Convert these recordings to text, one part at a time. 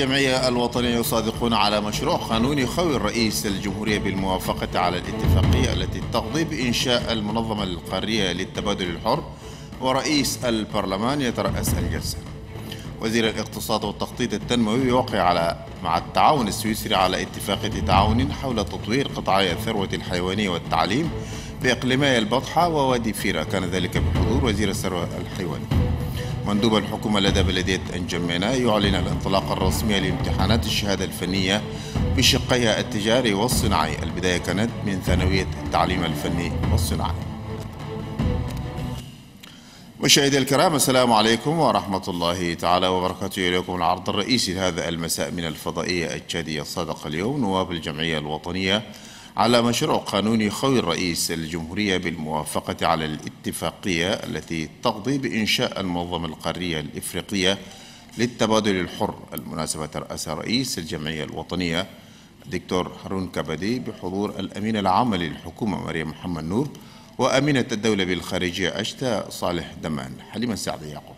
الجمعية الوطنية يصادقون على مشروع قانون يخوي الرئيس الجمهورية بالموافقة على الاتفاقية التي تقضي بإنشاء المنظمة القارية للتبادل الحر ورئيس البرلمان يترأس الجلسة وزير الاقتصاد والتخطيط التنموي يوقع على مع التعاون السويسري على اتفاقية تعاون حول تطوير قطاعي الثروة الحيوانية والتعليم بإقليمي البطحة ووادي فيرا كان ذلك بحضور وزير الثروة الحيوانية مندوب الحكومة لدى بلدية أنجمينا يعلن الانطلاق الرسمي لامتحانات الشهادة الفنية بشقيها التجاري والصناعي البداية كانت من ثانوية التعليم الفني والصناعي مشاهدي الكرام السلام عليكم ورحمة الله تعالى وبركاته إليكم العرض الرئيسي لهذا المساء من الفضائية التشادية الصادقة اليوم نواب الجمعية الوطنية على مشروع قانون خوي الرئيس الجمهورية بالموافقة على الاتفاقية التي تقضي بإنشاء المنظمة القارية الإفريقية للتبادل الحر المناسبة رأس رئيس الجمعية الوطنية الدكتور هارون كبدي بحضور الأمين العام للحكومة مريم محمد نور وأمينة الدولة بالخارجية أشتا صالح دمان حليمة سعد يعقوب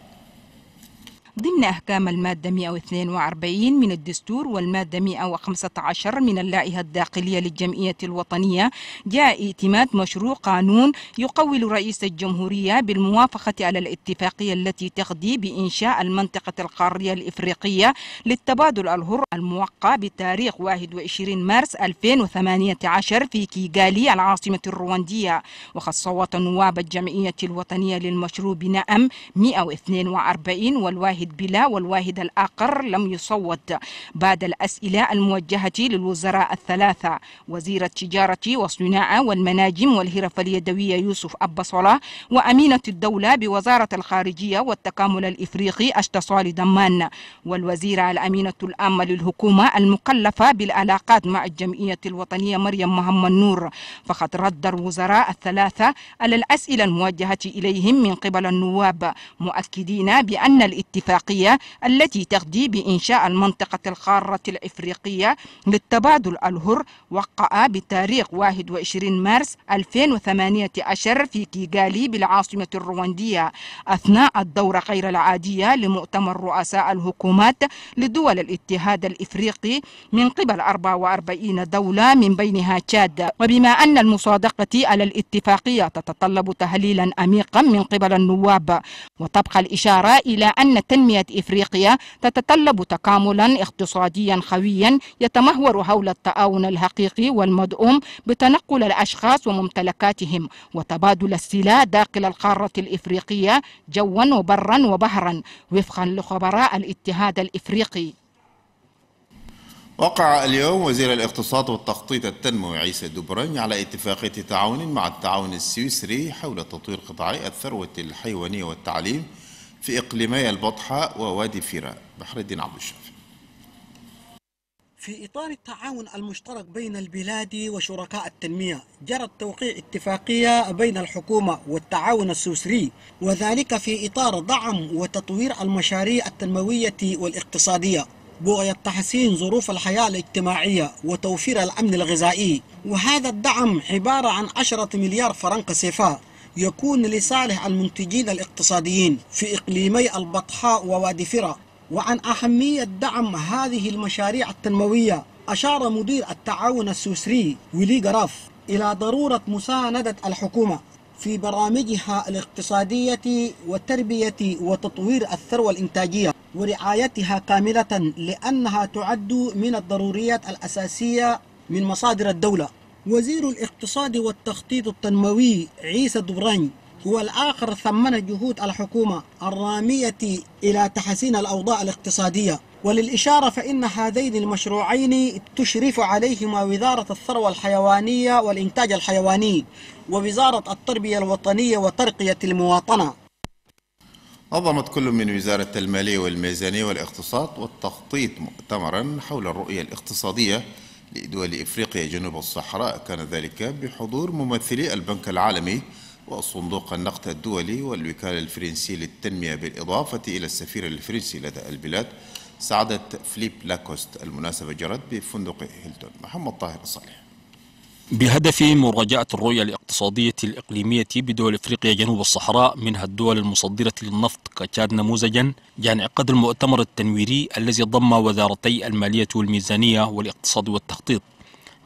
ضمن أحكام المادة 142 من الدستور والمادة 115 من اللائحة الداخلية للجمعية الوطنية جاء اعتماد مشروع قانون يقول رئيس الجمهورية بالموافقة على الاتفاقية التي تقضي بإنشاء المنطقة القارية الإفريقية للتبادل الهر الموقع بتاريخ 21 مارس 2018 في كيغالي العاصمة الرواندية وقد صوت نواب الجمعية الوطنية للمشروع بنأم 142 والواحد واحد بلا والواحد الآخر لم يصوت بعد الأسئلة الموجهة للوزراء الثلاثة وزير التجارة والصناعة والمناجم والهرف اليدوية يوسف أبا صلاه وأمينة الدولة بوزارة الخارجية والتكامل الإفريقي أشتصال دمان والوزيرة الأمينة العامة للحكومة المكلفة بالعلاقات مع الجمعية الوطنية مريم محمد نور فقد رد الوزراء الثلاثة على الأسئلة الموجهة إليهم من قبل النواب مؤكدين بأن الاتفاق الاتفاقية التي تغدي بإنشاء المنطقة القارة الإفريقية للتبادل الهر وقع بتاريخ 21 مارس 2018 في كيغالي بالعاصمة الرواندية أثناء الدورة غير العادية لمؤتمر رؤساء الحكومات لدول الاتحاد الإفريقي من قبل 44 دولة من بينها تشاد وبما أن المصادقة على الاتفاقية تتطلب تهليلا أميقا من قبل النواب وتبقى الإشارة إلى أن تنمية إفريقيا تتطلب تكاملا اقتصاديا قويا يتمهور حول التعاون الحقيقي والمدعوم بتنقل الأشخاص وممتلكاتهم وتبادل السلع داخل القارة الإفريقية جوا وبرا وبهرا وفقا لخبراء الاتحاد الإفريقي وقع اليوم وزير الاقتصاد والتخطيط التنموي عيسى دبران على اتفاقية تعاون مع التعاون السويسري حول تطوير قطاعي الثروة الحيوانية والتعليم في إقليمي البطحة ووادي فيرا بحر الدين عبد الشافي في إطار التعاون المشترك بين البلاد وشركاء التنمية جرى التوقيع اتفاقية بين الحكومة والتعاون السوسري وذلك في إطار دعم وتطوير المشاريع التنموية والاقتصادية بغية تحسين ظروف الحياة الاجتماعية وتوفير الأمن الغذائي وهذا الدعم عبارة عن 10 مليار فرنك سيفا يكون لصالح المنتجين الاقتصاديين في إقليمي البطحاء ووادي فرا وعن أهمية دعم هذه المشاريع التنموية أشار مدير التعاون السويسري ولي جراف إلى ضرورة مساندة الحكومة في برامجها الاقتصادية والتربية وتطوير الثروة الإنتاجية ورعايتها كاملة لأنها تعد من الضروريات الأساسية من مصادر الدولة وزير الاقتصاد والتخطيط التنموي عيسى دبران هو الآخر ثمن جهود الحكومة الرامية إلى تحسين الأوضاع الاقتصادية وللإشارة فإن هذين المشروعين تشرف عليهما وزارة الثروة الحيوانية والإنتاج الحيواني ووزارة التربية الوطنية وترقية المواطنة نظمت كل من وزارة المالية والميزانية والاقتصاد والتخطيط مؤتمرا حول الرؤية الاقتصادية لدول إفريقيا جنوب الصحراء كان ذلك بحضور ممثلي البنك العالمي وصندوق النقد الدولي والوكالة الفرنسية للتنمية بالإضافة إلى السفير الفرنسي لدى البلاد سعادة فليب لاكوست المناسبة جرت بفندق هيلتون محمد طاهر صالح بهدف مراجعة الرؤية الاقتصادية الإقليمية بدول إفريقيا جنوب الصحراء منها الدول المصدرة للنفط كتشاد نموذجا ينعقد يعني المؤتمر التنويري الذي ضم وزارتي المالية والميزانية والاقتصاد والتخطيط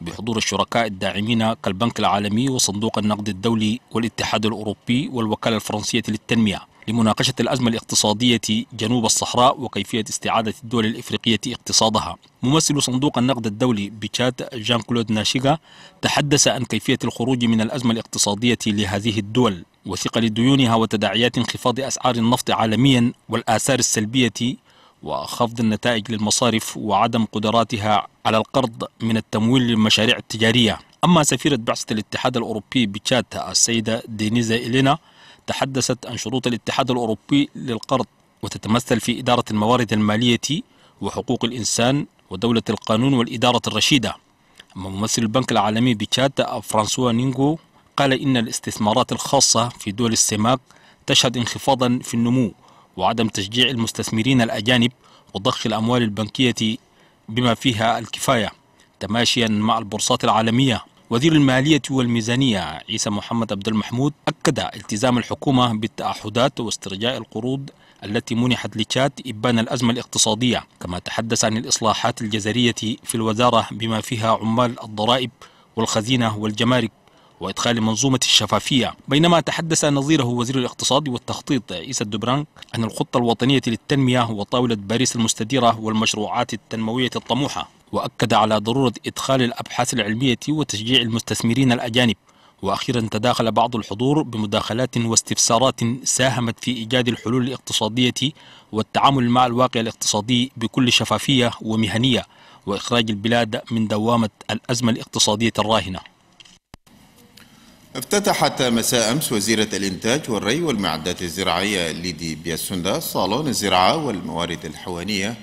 بحضور الشركاء الداعمين كالبنك العالمي وصندوق النقد الدولي والاتحاد الأوروبي والوكالة الفرنسية للتنمية لمناقشة الأزمة الاقتصادية جنوب الصحراء وكيفية استعادة الدول الإفريقية اقتصادها ممثل صندوق النقد الدولي بيتشات جان كلود ناشيغا تحدث عن كيفية الخروج من الأزمة الاقتصادية لهذه الدول وثقل ديونها وتداعيات انخفاض أسعار النفط عالميا والآثار السلبية وخفض النتائج للمصارف وعدم قدراتها على القرض من التمويل للمشاريع التجارية أما سفيرة بعثة الاتحاد الأوروبي بتشات السيدة دينيزا إلينا تحدثت عن شروط الاتحاد الأوروبي للقرض وتتمثل في إدارة الموارد المالية وحقوق الإنسان ودولة القانون والإدارة الرشيدة أما ممثل البنك العالمي بتشاد فرانسوا نينغو قال إن الاستثمارات الخاصة في دول السماك تشهد انخفاضا في النمو وعدم تشجيع المستثمرين الأجانب وضخ الأموال البنكية بما فيها الكفاية تماشيا مع البورصات العالمية وزير المالية والميزانية عيسى محمد عبد المحمود أكد التزام الحكومة بالتعهدات واسترجاع القروض التي منحت لتشاد إبان الأزمة الاقتصادية كما تحدث عن الإصلاحات الجزرية في الوزارة بما فيها عمال الضرائب والخزينة والجمارك وإدخال منظومة الشفافية بينما تحدث نظيره وزير الاقتصاد والتخطيط عيسى الدبرانك عن الخطة الوطنية للتنمية وطاولة باريس المستديرة والمشروعات التنموية الطموحة وأكد على ضرورة إدخال الأبحاث العلمية وتشجيع المستثمرين الأجانب وأخيرا تداخل بعض الحضور بمداخلات واستفسارات ساهمت في إيجاد الحلول الاقتصادية والتعامل مع الواقع الاقتصادي بكل شفافية ومهنية وإخراج البلاد من دوامة الأزمة الاقتصادية الراهنة افتتحت مساء أمس وزيرة الإنتاج والري والمعدات الزراعية ليدي بياسوندا صالون الزراعة والموارد الحيوانية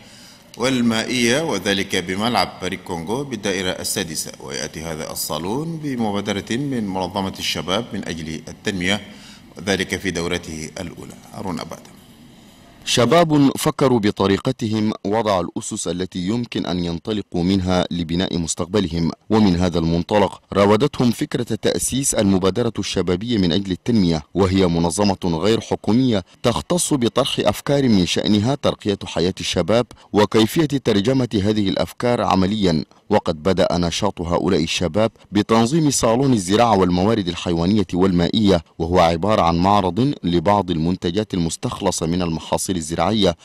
والمائية وذلك بملعب باريك كونغو بالدائرة السادسة ويأتي هذا الصالون بمبادرة من منظمة الشباب من أجل التنمية وذلك في دورته الأولى أرون أبادم شباب فكروا بطريقتهم وضع الأسس التي يمكن أن ينطلقوا منها لبناء مستقبلهم ومن هذا المنطلق راودتهم فكرة تأسيس المبادرة الشبابية من أجل التنمية وهي منظمة غير حكومية تختص بطرح أفكار من شأنها ترقية حياة الشباب وكيفية ترجمة هذه الأفكار عمليا وقد بدأ نشاط هؤلاء الشباب بتنظيم صالون الزراعة والموارد الحيوانية والمائية وهو عبارة عن معرض لبعض المنتجات المستخلصة من المحاصيل الزراعية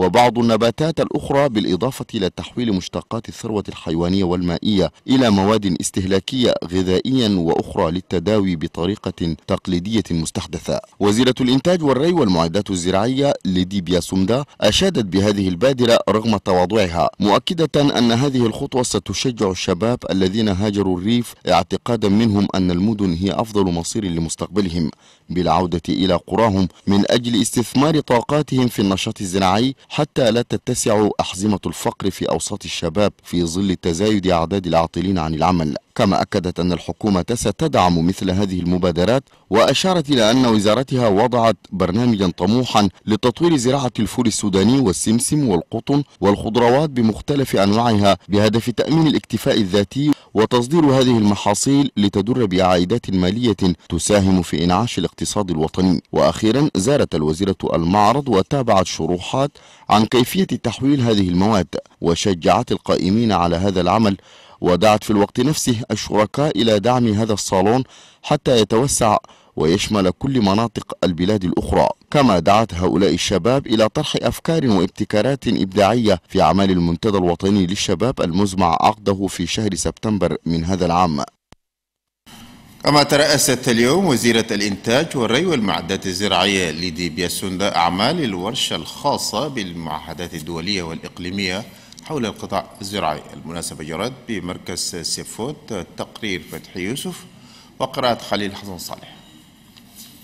وبعض النباتات الأخرى بالإضافة إلى تحويل مشتقات الثروة الحيوانية والمائية إلى مواد استهلاكية غذائيا وأخرى للتداوي بطريقة تقليدية مستحدثة وزيرة الإنتاج والري والمعدات الزراعية ليدي سمدا أشادت بهذه البادرة رغم تواضعها مؤكدة أن هذه الخطوة ستشجع الشباب الذين هاجروا الريف اعتقادا منهم أن المدن هي أفضل مصير لمستقبلهم بالعودة إلى قراهم من أجل استثمار طاقاتهم في النشاط الزراعي حتى لا تتسع أحزمة الفقر في أوساط الشباب في ظل تزايد أعداد العاطلين عن العمل كما أكدت أن الحكومة ستدعم مثل هذه المبادرات وأشارت إلى أن وزارتها وضعت برنامجا طموحا لتطوير زراعة الفول السوداني والسمسم والقطن والخضروات بمختلف أنواعها بهدف تأمين الاكتفاء الذاتي وتصدير هذه المحاصيل لتدر بعائدات مالية تساهم في إنعاش الاقتصاد الوطني وأخيرا زارت الوزيرة المعرض وتابعت شروحات عن كيفية تحويل هذه المواد وشجعت القائمين على هذا العمل ودعت في الوقت نفسه الشركاء إلى دعم هذا الصالون حتى يتوسع ويشمل كل مناطق البلاد الأخرى كما دعت هؤلاء الشباب إلى طرح أفكار وابتكارات إبداعية في أعمال المنتدى الوطني للشباب المزمع عقده في شهر سبتمبر من هذا العام كما ترأست اليوم وزيرة الإنتاج والري والمعدات الزراعية ليدي بياسوندا أعمال الورشة الخاصة بالمعاهدات الدولية والإقليمية حول القطاع الزراعي المناسبة جرت بمركز سيفوت تقرير فتحي يوسف وقراءة خليل حسن صالح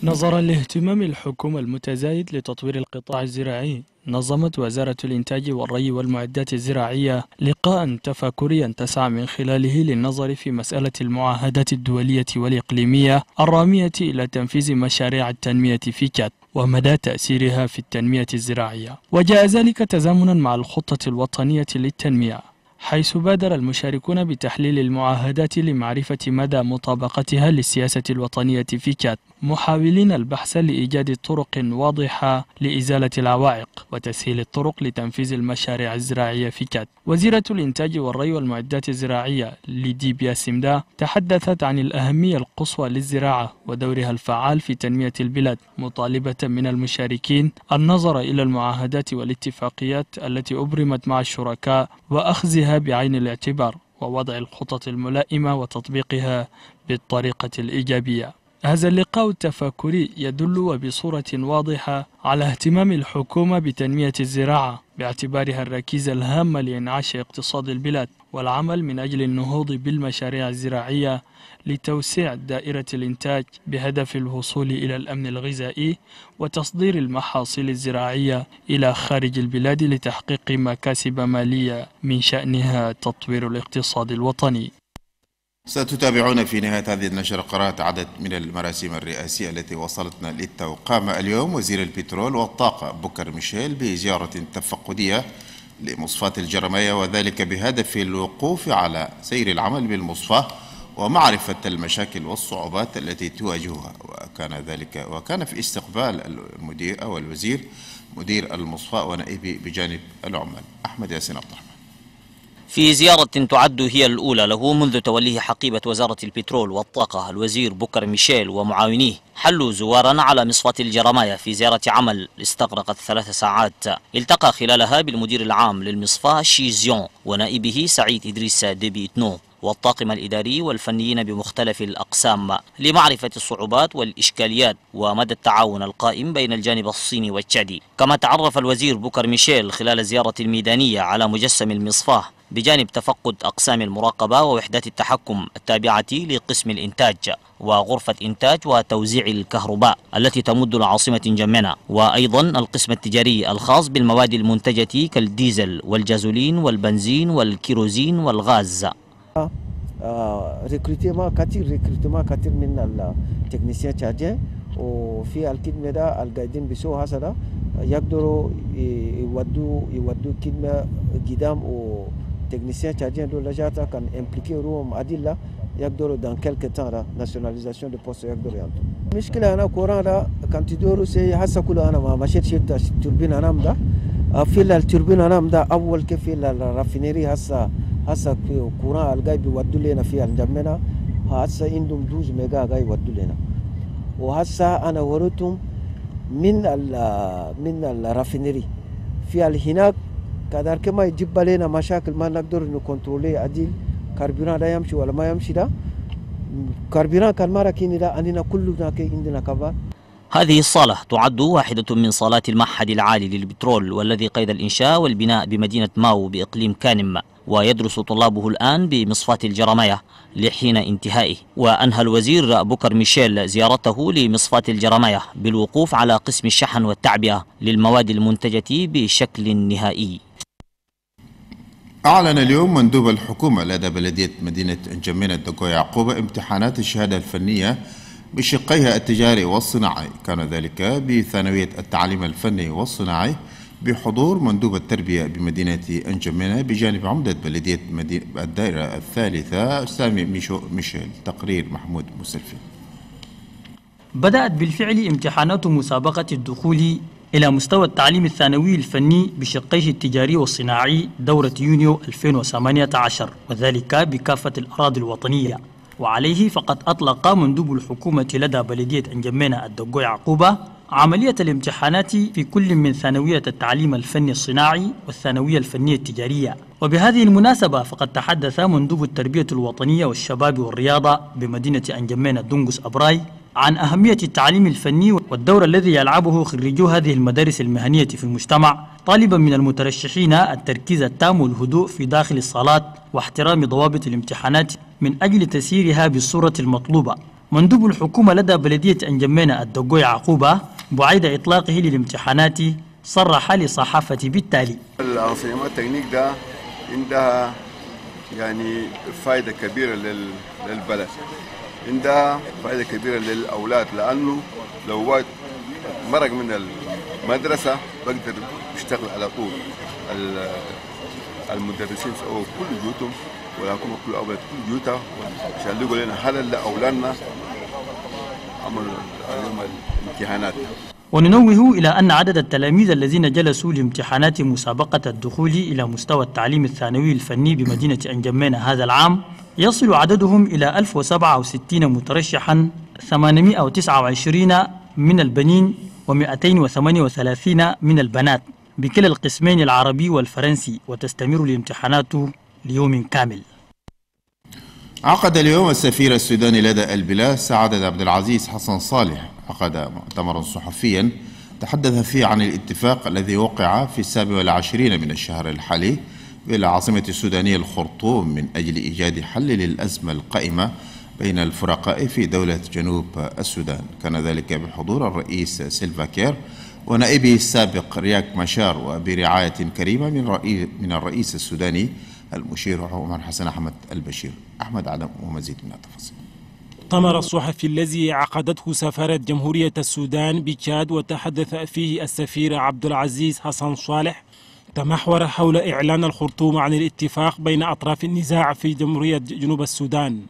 نظرا لاهتمام الحكومة المتزايد لتطوير القطاع الزراعي نظمت وزارة الإنتاج والري والمعدات الزراعية لقاء تفاكريا تسعى من خلاله للنظر في مسألة المعاهدات الدولية والإقليمية الرامية إلى تنفيذ مشاريع التنمية في كات ومدى تأثيرها في التنمية الزراعية وجاء ذلك تزامنا مع الخطة الوطنية للتنمية حيث بادر المشاركون بتحليل المعاهدات لمعرفة مدى مطابقتها للسياسة الوطنية في كات محاولين البحث لإيجاد طرق واضحة لإزالة العوائق وتسهيل الطرق لتنفيذ المشاريع الزراعية في كاد وزيرة الإنتاج والري والمعدات الزراعية لديبيا سمدا تحدثت عن الأهمية القصوى للزراعة ودورها الفعال في تنمية البلاد مطالبة من المشاركين النظر إلى المعاهدات والاتفاقيات التي أبرمت مع الشركاء وأخذها بعين الاعتبار ووضع الخطط الملائمة وتطبيقها بالطريقة الإيجابية هذا اللقاء التفاكري يدل وبصورة واضحة على اهتمام الحكومة بتنمية الزراعة باعتبارها الركيزة الهامة لإنعاش اقتصاد البلاد والعمل من أجل النهوض بالمشاريع الزراعية لتوسيع دائرة الإنتاج بهدف الوصول إلى الأمن الغذائي وتصدير المحاصيل الزراعية إلى خارج البلاد لتحقيق مكاسب مالية من شأنها تطوير الاقتصاد الوطني ستتابعون في نهاية هذه النشرة قراءة عدد من المراسيم الرئاسية التي وصلتنا للتو قام اليوم وزير البترول والطاقة بوكر ميشيل بزيارة تفقدية لمصفاة الجرمية وذلك بهدف الوقوف على سير العمل بالمصفاة ومعرفة المشاكل والصعوبات التي تواجهها وكان ذلك وكان في استقبال المدير أو الوزير مدير المصفاة ونائبه بجانب العمال أحمد ياسين عبد الرحمن في زيارة تعد هي الأولى له منذ توليه حقيبة وزارة البترول والطاقة الوزير بكر ميشيل ومعاونيه حلوا زوارا على مصفاة الجرماية في زيارة عمل استغرقت ثلاث ساعات التقى خلالها بالمدير العام للمصفاة شيزيون ونائبه سعيد إدريس ديبي إتنو والطاقم الإداري والفنيين بمختلف الأقسام لمعرفة الصعوبات والإشكاليات ومدى التعاون القائم بين الجانب الصيني والتشادي كما تعرف الوزير بوكر ميشيل خلال زيارة ميدانية على مجسم المصفاه بجانب تفقد أقسام المراقبة ووحدات التحكم التابعة لقسم الإنتاج وغرفة إنتاج وتوزيع الكهرباء التي تمد لعاصمة جمنا وأيضا القسم التجاري الخاص بالمواد المنتجة كالديزل والجازولين والبنزين والكيروزين والغاز ريكروتيما كثير ريكروتيما كثير من التكنيسيان تشارجين وفي الكلمة ده القاعدين بسوء هسه يقدروا يودوا يودوا كلمة قدام و techniciens tchadiens dont l'Ajata kan impliqué a ruum adilla yakdoro dans quelques temps la nationalisation de poste de courant a ce yakdoro yanto mishkila ana korala kantidoru se hasa kula ana ma mashet shirta turbin anamda afila turbin anamda awwal kefila raffineri hasa hasa kuran algaibi wadulena fi aljammena hasa indum 12 mega gai wadulena وهسه انا وريتهم من ال من الرافينري في هناك كذلك ما يجيب علينا مشاكل ما نقدر نكنترولي أدي كربونا لا يمشي ولا ما يمشي ده كربونا كان مرة كيني ده عندنا كلنا عندنا كفار هذه الصالة تعد واحدة من صالات المعهد العالي للبترول والذي قيد الإنشاء والبناء بمدينة ماو بإقليم كانم ويدرس طلابه الآن بمصفاة الجرماية لحين انتهائه وأنهى الوزير بوكر ميشيل زيارته لمصفاة الجرماية بالوقوف على قسم الشحن والتعبئة للمواد المنتجة بشكل نهائي أعلن اليوم مندوب الحكومة لدى بلدية مدينة جمينة دقو يعقوب امتحانات الشهادة الفنية بشقيها التجاري والصناعي كان ذلك بثانوية التعليم الفني والصناعي بحضور مندوب التربية بمدينة أنجمينة بجانب عمدة بلدية مدينة الدائرة الثالثة سامي ميشو ميشيل تقرير محمود مسلفي بدأت بالفعل امتحانات مسابقة الدخول إلى مستوى التعليم الثانوي الفني بشقيه التجاري والصناعي دورة يونيو 2018 وذلك بكافة الأراضي الوطنية وعليه فقد أطلق مندوب الحكومة لدى بلدية أنجمينا الدقو عقوبة عملية الامتحانات في كل من ثانوية التعليم الفني الصناعي والثانوية الفنية التجارية وبهذه المناسبة فقد تحدث مندوب التربية الوطنية والشباب والرياضة بمدينة أنجمينا دونغوس أبراي عن أهمية التعليم الفني والدور الذي يلعبه خريجو هذه المدارس المهنية في المجتمع طالبا من المترشحين التركيز التام والهدوء في داخل الصلاة واحترام ضوابط الامتحانات من أجل تسييرها بالصورة المطلوبة مندوب الحكومة لدى بلدية أنجمينة الدقوي عقوبة بعيد إطلاقه للامتحانات صرح لصحافة بالتالي الأنصيمة التكنيك ده عندها يعني فائدة كبيرة للبلد عندها فائده كبيره للاولاد لانه لو واحد مرق من المدرسه بقدر يشتغل على طول المدرسين سووا كل بيوتهم ولكم كل اولاد كل بيوتها عشان يقول لنا هل لاولادنا عملوا اليوم الامتحانات وننوه إلى أن عدد التلاميذ الذين جلسوا لامتحانات مسابقة الدخول إلى مستوى التعليم الثانوي الفني بمدينة أنجمين هذا العام يصل عددهم إلى 1067 مترشحا 829 من البنين و238 من البنات بكلا القسمين العربي والفرنسي وتستمر الامتحانات ليوم كامل عقد اليوم السفير السوداني لدى البلاد سعادة عبد العزيز حسن صالح عقد مؤتمرا صحفيا تحدث فيه عن الاتفاق الذي وقع في السابع والعشرين من الشهر الحالي بالعاصمة السودانية الخرطوم من أجل إيجاد حل للأزمة القائمة بين الفرقاء في دولة جنوب السودان كان ذلك بحضور الرئيس سيلفا كير ونائبه السابق رياك مشار وبرعاية كريمة من, رئيس من الرئيس السوداني المشير عمر حسن أحمد البشير أحمد عدم ومزيد من التفاصيل مؤتمر الصحفي الذي عقدته سفارة جمهورية السودان بتشاد وتحدث فيه السفير عبد العزيز حسن صالح تمحور حول إعلان الخرطوم عن الاتفاق بين أطراف النزاع في جمهورية جنوب السودان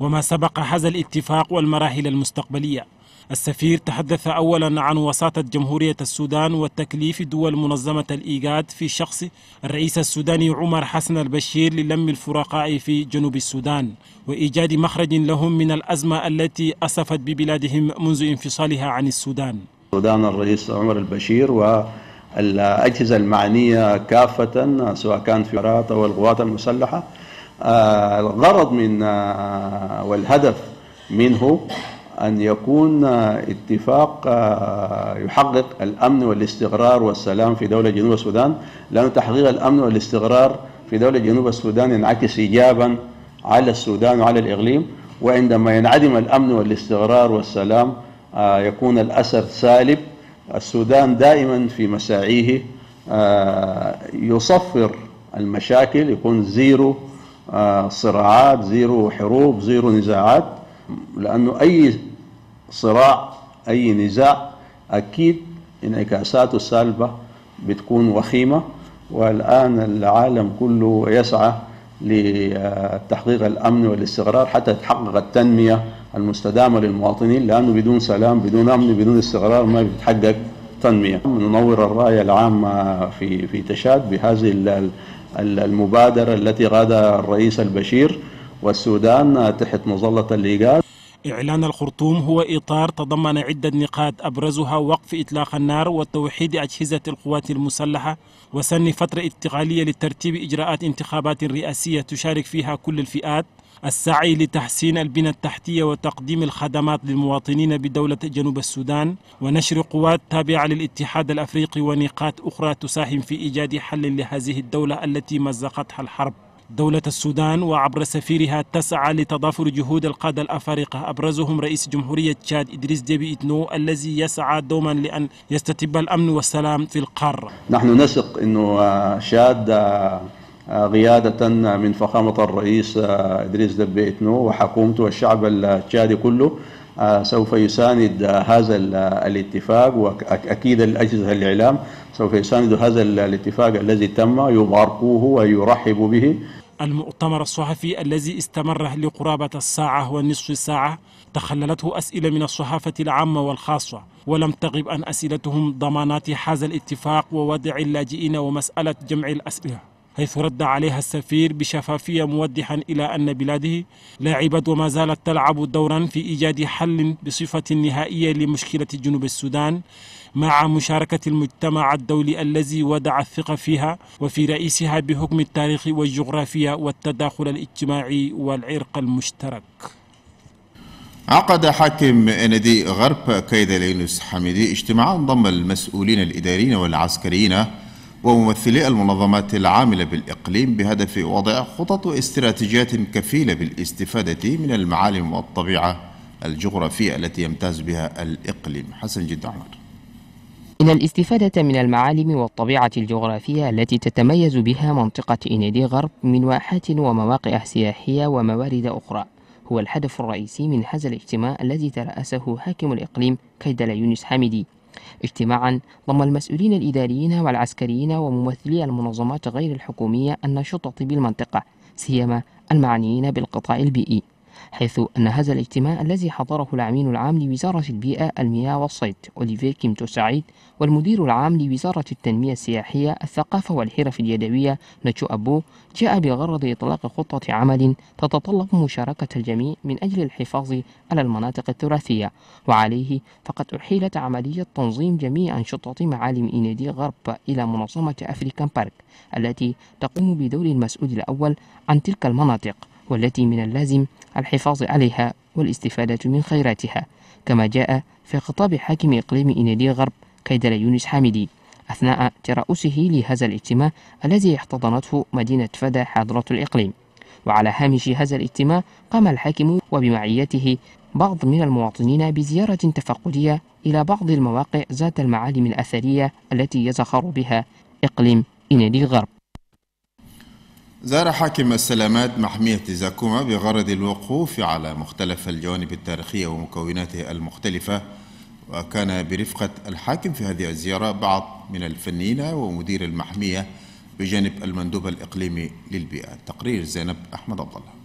وما سبق هذا الاتفاق والمراحل المستقبلية السفير تحدث أولا عن وساطة جمهورية السودان والتكليف دول منظمة الإيجاد في شخص الرئيس السوداني عمر حسن البشير للم الفرقاء في جنوب السودان وإيجاد مخرج لهم من الأزمة التي أسفت ببلادهم منذ انفصالها عن السودان السودان الرئيس عمر البشير و الأجهزة المعنية كافة سواء كان في الإمارات أو القوات المسلحة آه، الغرض من آه، والهدف منه أن يكون آه، اتفاق يحقق الأمن والاستقرار والسلام في دولة جنوب السودان لأن تحقيق الأمن والاستقرار في دولة جنوب السودان ينعكس إيجابا على السودان وعلى الإقليم وعندما ينعدم الأمن والاستقرار والسلام يكون الأثر سالب السودان دائما في مساعيه آه، يصفر المشاكل يكون زيرو آه، صراعات زيرو حروب زيرو نزاعات لأنه أي صراع أي نزاع أكيد انعكاساته السلبة بتكون وخيمة والآن العالم كله يسعى لتحقيق الأمن والاستقرار حتى تحقق التنمية المستدامة للمواطنين لأنه بدون سلام بدون أمن بدون استقرار ما بيتحقق تنمية ننور الرأي العام في في تشاد بهذه المبادرة التي غادها الرئيس البشير والسودان تحت مظلة الإيجاد إعلان الخرطوم هو إطار تضمن عدة نقاط أبرزها وقف إطلاق النار وتوحيد أجهزة القوات المسلحة وسن فترة انتقالية لترتيب إجراءات انتخابات رئاسية تشارك فيها كل الفئات السعي لتحسين البنى التحتية وتقديم الخدمات للمواطنين بدولة جنوب السودان ونشر قوات تابعة للاتحاد الأفريقي ونقاط أخرى تساهم في إيجاد حل لهذه الدولة التي مزقتها الحرب دولة السودان وعبر سفيرها تسعى لتضافر جهود القادة الأفارقة أبرزهم رئيس جمهورية تشاد إدريس ديبي إتنو الذي يسعى دوما لأن يستتب الأمن والسلام في القارة نحن نثق أنه تشاد قيادة من فخامة الرئيس آه، إدريس دبيتنو وحكومته والشعب التشادي كله آه، سوف يساند هذا الاتفاق وأكيد الأجهزة الإعلام سوف يساند هذا الاتفاق الذي تم يباركوه ويرحبوا به المؤتمر الصحفي الذي استمر لقرابة الساعة ونصف ساعة تخللته أسئلة من الصحافة العامة والخاصة ولم تغب عن أسئلتهم ضمانات هذا الاتفاق ووضع اللاجئين ومسألة جمع الأسئلة حيث رد عليها السفير بشفافية موضحا إلى أن بلاده لعبت وما زالت تلعب دورا في إيجاد حل بصفة نهائية لمشكلة جنوب السودان مع مشاركة المجتمع الدولي الذي ودع الثقة فيها وفي رئيسها بحكم التاريخ والجغرافيا والتداخل الاجتماعي والعرق المشترك عقد حاكم نادي غرب كيد لينوس حميدي اجتماعا ضم المسؤولين الإداريين والعسكريين وممثلي المنظمات العاملة بالإقليم بهدف وضع خطط واستراتيجيات كفيلة بالاستفادة من المعالم والطبيعة الجغرافية التي يمتاز بها الإقليم حسن جدا عمر إن الاستفادة من المعالم والطبيعة الجغرافية التي تتميز بها منطقة إنيدي غرب من واحات ومواقع سياحية وموارد أخرى هو الهدف الرئيسي من هذا الاجتماع الذي ترأسه حاكم الإقليم كيدلا يونس حامدي اجتماعا ضم المسؤولين الإداريين والعسكريين وممثلي المنظمات غير الحكومية النشطة بالمنطقة سيما المعنيين بالقطاع البيئي حيث أن هذا الاجتماع الذي حضره العميل العام لوزارة البيئة المياه والصيد أوليفير كيمتو سعيد والمدير العام لوزارة التنمية السياحية الثقافة والحرف اليدوية نتشو أبو جاء بغرض إطلاق خطة عمل تتطلب مشاركة الجميع من أجل الحفاظ على المناطق التراثية وعليه فقد أحيلت عملية تنظيم جميع أنشطة معالم إينيدي غرب إلى منظمة أفريكان بارك التي تقوم بدور المسؤول الأول عن تلك المناطق والتي من اللازم الحفاظ عليها والاستفادة من خيراتها كما جاء في خطاب حاكم إقليم إينيدي غرب كيدر يونس حامدي أثناء ترأسه لهذا الاجتماع الذي احتضنته مدينة فدا حاضرة الإقليم وعلى هامش هذا الاجتماع قام الحاكم وبمعيته بعض من المواطنين بزيارة تفقدية إلى بعض المواقع ذات المعالم الأثرية التي يزخر بها إقليم إنيدي الغرب زار حاكم السلامات محمية زاكوما بغرض الوقوف على مختلف الجوانب التاريخية ومكوناته المختلفة وكان برفقة الحاكم في هذه الزيارة بعض من الفنيين ومدير المحمية بجانب المندوب الإقليمي للبيئة تقرير زينب أحمد عبدالله الله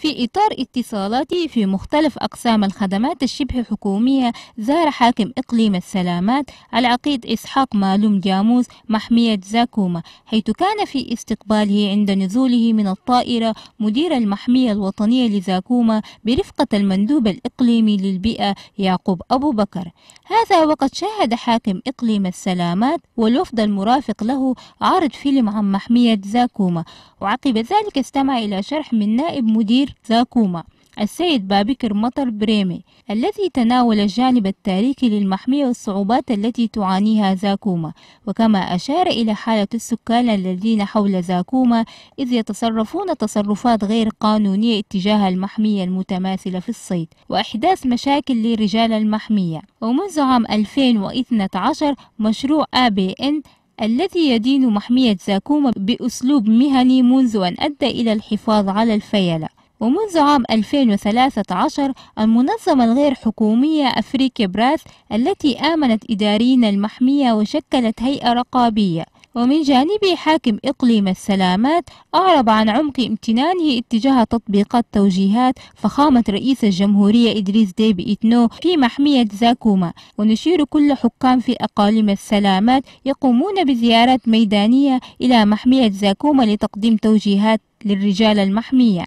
في إطار اتصالاته في مختلف أقسام الخدمات الشبه حكومية زار حاكم إقليم السلامات العقيد إسحاق مالوم جاموس محمية زاكوما حيث كان في استقباله عند نزوله من الطائرة مدير المحمية الوطنية لزاكوما برفقة المندوب الإقليمي للبيئة يعقوب أبو بكر هذا وقد شاهد حاكم إقليم السلامات والوفد المرافق له عرض فيلم عن محمية زاكوما وعقب ذلك استمع إلى شرح من نائب مدير بابكر زاكوما السيد بابكر مطر بريمي الذي تناول الجانب التاريخي للمحمية والصعوبات التي تعانيها زاكوما وكما أشار إلى حالة السكان الذين حول زاكوما إذ يتصرفون تصرفات غير قانونية اتجاه المحمية المتماثلة في الصيد وإحداث مشاكل لرجال المحمية ومنذ عام 2012 مشروع ABN الذي يدين محمية زاكوما بأسلوب مهني منذ أن أدى إلى الحفاظ على الفيلة ومنذ عام 2013 المنظمة الغير حكومية أفريكي براث التي آمنت إداريين المحمية وشكلت هيئة رقابية ومن جانبه حاكم إقليم السلامات أعرب عن عمق امتنانه اتجاه تطبيقات توجيهات فخامة رئيس الجمهورية إدريس ديب إتنو في محمية زاكوما ونشير كل حكام في أقاليم السلامات يقومون بزيارات ميدانية إلى محمية زاكوما لتقديم توجيهات للرجال المحمية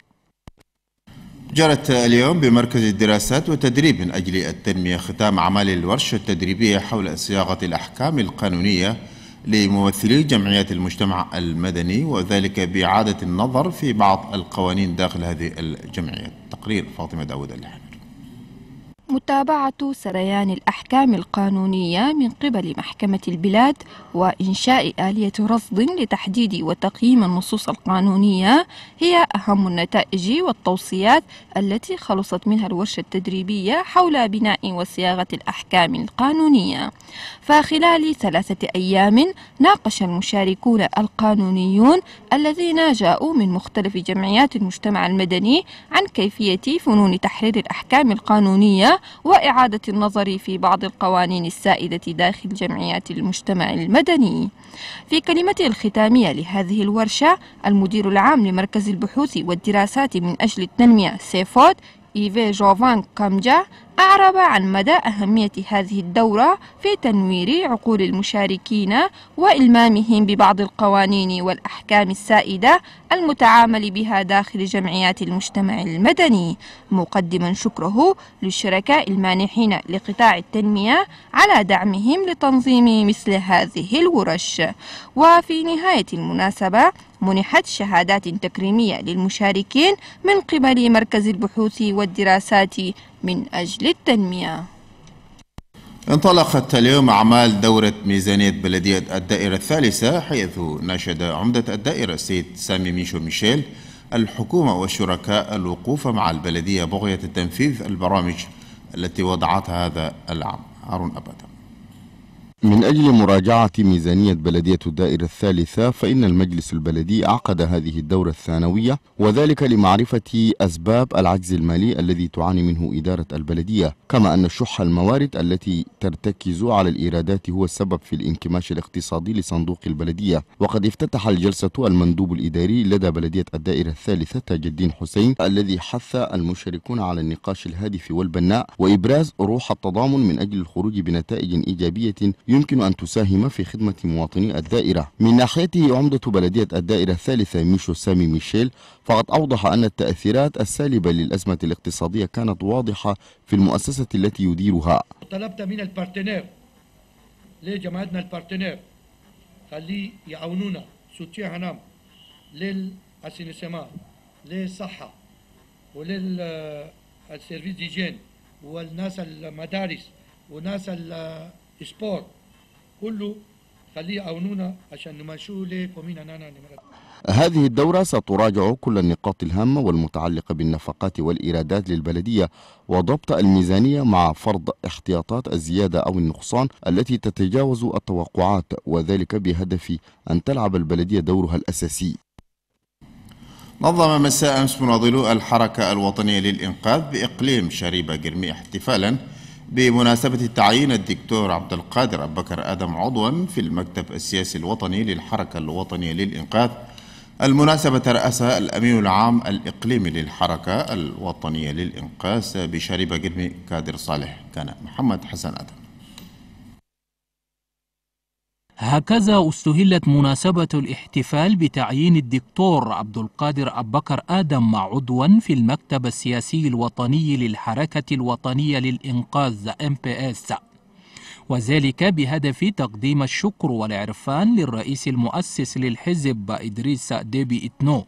جرت اليوم بمركز الدراسات والتدريب من أجل التنمية ختام أعمال الورشة التدريبية حول صياغة الأحكام القانونية لممثلي جمعيات المجتمع المدني وذلك بإعادة النظر في بعض القوانين داخل هذه الجمعيات تقرير فاطمة داود اللحن متابعة سريان الأحكام القانونية من قبل محكمة البلاد وإنشاء آلية رصد لتحديد وتقييم النصوص القانونية هي أهم النتائج والتوصيات التي خلصت منها الورشة التدريبية حول بناء وصياغة الأحكام القانونية فخلال ثلاثة أيام ناقش المشاركون القانونيون الذين جاءوا من مختلف جمعيات المجتمع المدني عن كيفية فنون تحرير الأحكام القانونية وإعادة النظر في بعض القوانين السائدة داخل جمعيات المجتمع المدني في كلمته الختامية لهذه الورشة المدير العام لمركز البحوث والدراسات من أجل التنمية سيفود إيفي جوفان كامجا أعرب عن مدى أهمية هذه الدورة في تنوير عقول المشاركين وإلمامهم ببعض القوانين والأحكام السائدة المتعامل بها داخل جمعيات المجتمع المدني مقدما شكره للشركاء المانحين لقطاع التنمية على دعمهم لتنظيم مثل هذه الورش وفي نهاية المناسبة منحت شهادات تكريمية للمشاركين من قبل مركز البحوث والدراسات من أجل التنمية انطلقت اليوم أعمال دورة ميزانية بلدية الدائرة الثالثة حيث نشد عمدة الدائرة السيد سامي ميشو ميشيل الحكومة والشركاء الوقوف مع البلدية بغية تنفيذ البرامج التي وضعتها هذا العام هارون أبدا من أجل مراجعة ميزانية بلدية الدائرة الثالثة فإن المجلس البلدي عقد هذه الدورة الثانوية وذلك لمعرفة أسباب العجز المالي الذي تعاني منه إدارة البلدية كما أن شح الموارد التي ترتكز على الإيرادات هو السبب في الانكماش الاقتصادي لصندوق البلدية وقد افتتح الجلسة المندوب الإداري لدى بلدية الدائرة الثالثة تاج الدين حسين الذي حث المشاركون على النقاش الهادف والبناء وإبراز روح التضامن من أجل الخروج بنتائج إيجابية يمكن أن تساهم في خدمة مواطني الدائرة من ناحيته عمدة بلدية الدائرة الثالثة ميشو سامي ميشيل فقد أوضح أن التأثيرات السالبة للأزمة الاقتصادية كانت واضحة في المؤسسة التي يديرها طلبت من البارتنير لجماعتنا البارتنير خليه يعاونونا سوتي هنام للأسينسيما للصحة وللسيرفيس آه، ديجين والناس المدارس وناس السبورت آه، كله خليه يعاونونا عشان نمشوه ليك ومين أنا هذه الدورة ستراجع كل النقاط الهامة والمتعلقة بالنفقات والإيرادات للبلدية وضبط الميزانية مع فرض احتياطات الزيادة أو النقصان التي تتجاوز التوقعات وذلك بهدف أن تلعب البلدية دورها الأساسي نظم مساء أمس مناضلو الحركة الوطنية للإنقاذ بإقليم شريبة جرمي احتفالاً بمناسبة تعيين الدكتور عبد القادر أبو بكر آدم عضوا في المكتب السياسي الوطني للحركة الوطنية للإنقاذ المناسبة ترأسها الأمين العام الإقليمي للحركة الوطنية للإنقاذ بشاربة قرمي كادر صالح كان محمد حسن آدم هكذا استهلت مناسبة الاحتفال بتعيين الدكتور عبد القادر أبو بكر آدم عضوا في المكتب السياسي الوطني للحركة الوطنية للإنقاذ MPS وذلك بهدف تقديم الشكر والعرفان للرئيس المؤسس للحزب إدريس ديبي إتنو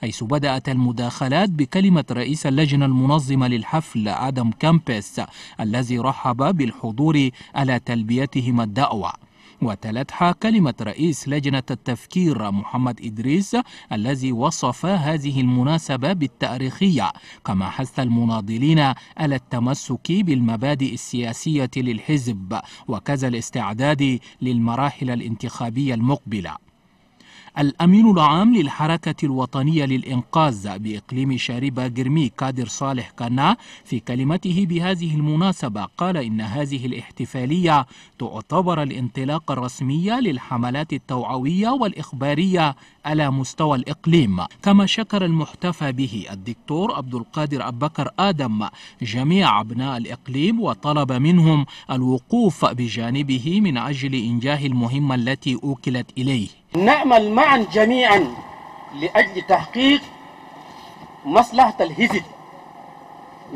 حيث بدأت المداخلات بكلمة رئيس اللجنة المنظمة للحفل آدم كامبس الذي رحب بالحضور على تلبيتهم الدعوة وتلتها كلمة رئيس لجنة التفكير محمد إدريس الذي وصف هذه المناسبة بالتاريخية كما حث المناضلين على التمسك بالمبادئ السياسية للحزب وكذا الاستعداد للمراحل الانتخابية المقبلة الأمين العام للحركة الوطنية للإنقاذ بإقليم شاربة جرمي كادر صالح كنا في كلمته بهذه المناسبة قال إن هذه الاحتفالية تعتبر الانطلاق الرسمية للحملات التوعوية والإخبارية على مستوى الإقليم كما شكر المحتفى به الدكتور عبد القادر أبو بكر آدم جميع أبناء الإقليم وطلب منهم الوقوف بجانبه من أجل إنجاح المهمة التي أوكلت إليه نعمل معا جميعا لأجل تحقيق مصلحة الهزل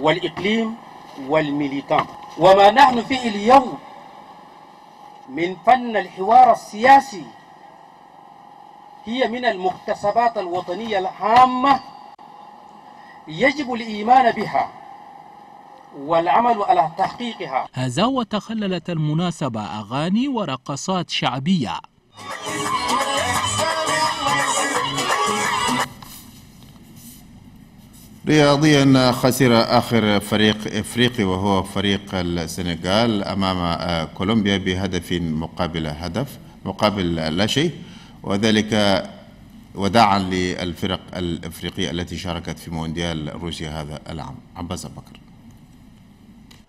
والإقليم والميليتان وما نحن فيه اليوم من فن الحوار السياسي هي من المكتسبات الوطنية الهامة يجب الإيمان بها والعمل على تحقيقها هذا وتخللت المناسبة أغاني ورقصات شعبية رياضيا خسر آخر فريق إفريقي وهو فريق السنغال أمام كولومبيا بهدف مقابل هدف مقابل لا شيء وذلك وداعا للفرق الإفريقية التي شاركت في مونديال روسيا هذا العام عباس بكر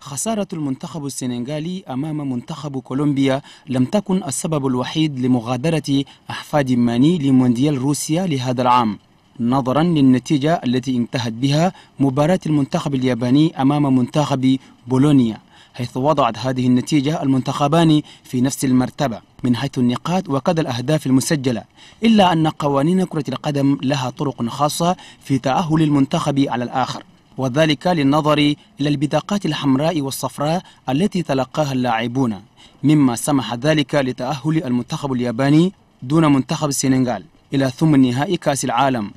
خسارة المنتخب السنغالي أمام منتخب كولومبيا لم تكن السبب الوحيد لمغادرة أحفاد ماني لمونديال روسيا لهذا العام نظرا للنتيجة التي انتهت بها مباراة المنتخب الياباني أمام منتخب بولونيا حيث وضعت هذه النتيجة المنتخبان في نفس المرتبة من حيث النقاط وكذا الأهداف المسجلة إلا أن قوانين كرة القدم لها طرق خاصة في تأهل المنتخب على الآخر وذلك للنظر إلى البطاقات الحمراء والصفراء التي تلقاها اللاعبون مما سمح ذلك لتأهل المنتخب الياباني دون منتخب السنغال إلى ثم نهائي كأس العالم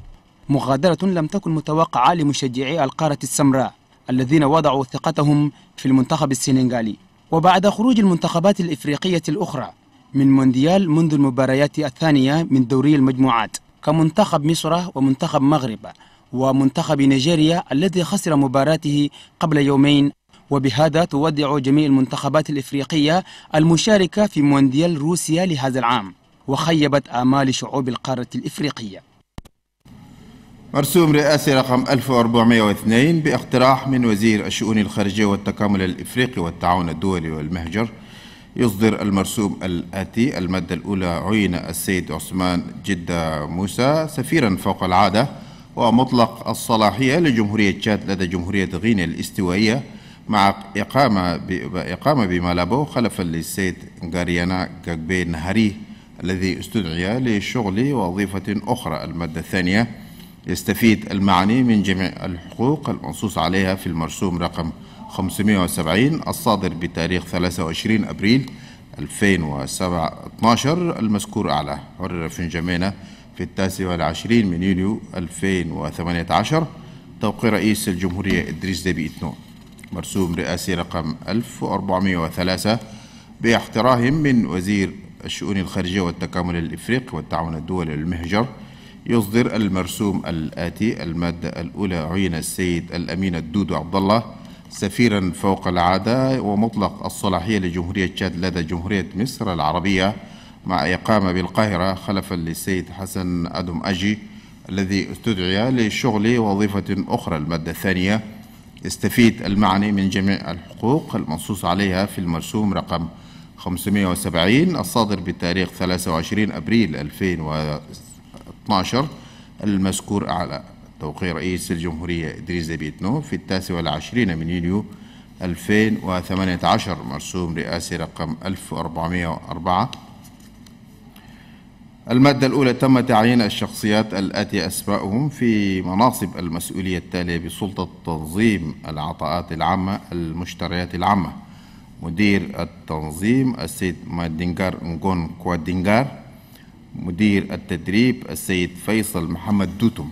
مغادرة لم تكن متوقعة لمشجعي القارة السمراء الذين وضعوا ثقتهم في المنتخب السنغالي وبعد خروج المنتخبات الإفريقية الأخرى من مونديال منذ المباريات الثانية من دوري المجموعات كمنتخب مصر ومنتخب مغرب ومنتخب نيجيريا الذي خسر مباراته قبل يومين وبهذا تودع جميع المنتخبات الإفريقية المشاركة في مونديال روسيا لهذا العام وخيبت آمال شعوب القارة الإفريقية مرسوم رئاسي رقم 1402 باقتراح من وزير الشؤون الخارجية والتكامل الإفريقي والتعاون الدولي والمهجر يصدر المرسوم الآتي المادة الأولى عين السيد عثمان جدة موسى سفيرا فوق العادة ومطلق الصلاحية لجمهورية تشاد لدى جمهورية غينيا الاستوائية مع إقامة بإقامة بمالابو خلفا للسيد غاريانا كاكبي نهاري الذي استدعي لشغل وظيفة أخرى المادة الثانية يستفيد المعني من جميع الحقوق المنصوص عليها في المرسوم رقم 570 الصادر بتاريخ 23 أبريل 2017 المذكور أعلى حرر في في التاسع والعشرين من يوليو 2018 توقيع رئيس الجمهورية إدريس ديبي إتنو مرسوم رئاسي رقم 1403 باحترام من وزير الشؤون الخارجية والتكامل الإفريقي والتعاون الدولي المهجر يصدر المرسوم الآتي المادة الأولى عين السيد الأمين الدودو عبد الله سفيرا فوق العادة ومطلق الصلاحية لجمهورية تشاد لدى جمهورية مصر العربية مع إقامة بالقاهرة خلفا للسيد حسن أدم أجي الذي استدعي لشغل وظيفة أخرى المادة الثانية استفيد المعني من جميع الحقوق المنصوص عليها في المرسوم رقم 570 الصادر بتاريخ 23 أبريل 2012 المذكور أعلى توقيع رئيس الجمهورية إدريس بيتنو في التاسع والعشرين من يونيو 2018 مرسوم رئاسي رقم 1404 المادة الأولى تم تعيين الشخصيات الآتي أسماؤهم في مناصب المسؤولية التالية بسلطة تنظيم العطاءات العامة المشتريات العامة مدير التنظيم السيد مادينجار نجون كوادينجار مدير التدريب السيد فيصل محمد دوتم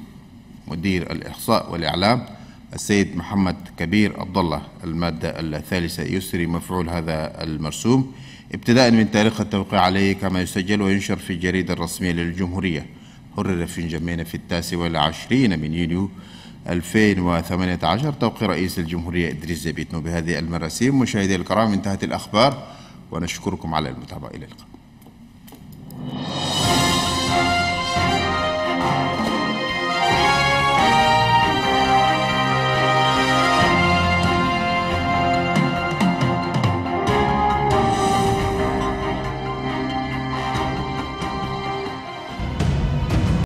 مدير الإحصاء والإعلام السيد محمد كبير عبد الله المادة الثالثة يسري مفعول هذا المرسوم ابتداء من تاريخ التوقيع عليه كما يسجل وينشر في الجريدة الرسمية للجمهورية حرر في جمينة في التاسع والعشرين من يونيو 2018 توقيع رئيس الجمهورية إدريس زبيتنو بهذه المراسيم مشاهدي الكرام انتهت الأخبار ونشكركم على المتابعة إلى اللقاء